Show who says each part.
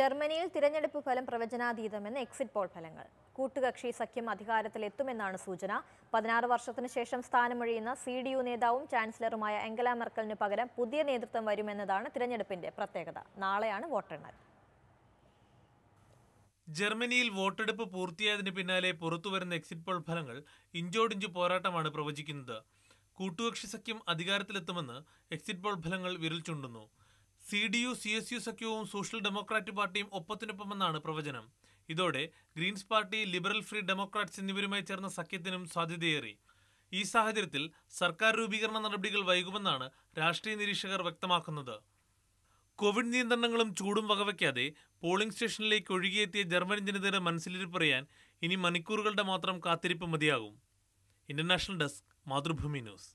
Speaker 1: ജർമ്മനിയിൽ തിരഞ്ഞെടുപ്പ് ഫലം പ്രവചനാതീതമെന്ന് എക്സിറ്റ് പോൾ ഫലങ്ങൾ കൂട്ടുകക്ഷി സഖ്യം അധികാരത്തിലെത്തുമെന്നാണ് സൂചന പതിനാറ് വർഷത്തിനു ശേഷം സ്ഥാനമൊഴിയുന്ന സി ഡി യു നേതാവും ചാൻസലറുമായ എംഗല മെർക്കലിന് പകരം പുതിയ നേതൃത്വം വരുമെന്നതാണ് തിരഞ്ഞെടുപ്പിന്റെ പ്രത്യേകത നാളെയാണ് വോട്ടെണ്ണൽ
Speaker 2: ജർമ്മനിയിൽ വോട്ടെടുപ്പ് പൂർത്തിയായതിന് പിന്നാലെ പുറത്തുവരുന്ന എക്സിറ്റ് പോൾ ഫലങ്ങൾ ഇഞ്ചോടിഞ്ചു പോരാട്ടമാണ് പ്രവചിക്കുന്നത് കൂട്ടുകക്ഷി സഖ്യം അധികാരത്തിലെത്തുമെന്ന് എക്സിറ്റ് പോൾ ഫലങ്ങൾ വിരൽ ചൂണ്ടുന്നു C D U C S U സഖ്യവും സോഷ്യൽ ഡെമോക്രാറ്റ് പാർട്ടിയും ഒപ്പത്തിനൊപ്പമെന്നാണ് പ്രവചനം ഇതോടെ greens party liberal free democrats എന്നിവരുമായി ചേർന്ന സഖ്യത്തിനും സാധ്യതയേറി ഈ സാഹചര്യത്തിൽ സർക്കാർ രൂപീകരണ നടപടികൾ വൈകുമെന്നാണ് രാഷ്ട്രീയ നിരീക്ഷകർ വ്യക്തമാക്കുന്നത് കോവിഡ് നിയന്ത്രണങ്ങളും ചൂടും വകവയ്ക്കാതെ പോളിംഗ് സ്റ്റേഷനിലേക്ക് ഒഴുകിയെത്തിയ ജർമ്മൻ ജനതയുടെ മനസ്സിലിരിപ്പറിയാൻ ഇനി മണിക്കൂറുകളുടെ മാത്രം കാത്തിരിപ്പ് മതിയാകും ഇന്റർനാഷണൽ ഡെസ്ക് മാതൃഭൂമി ന്യൂസ്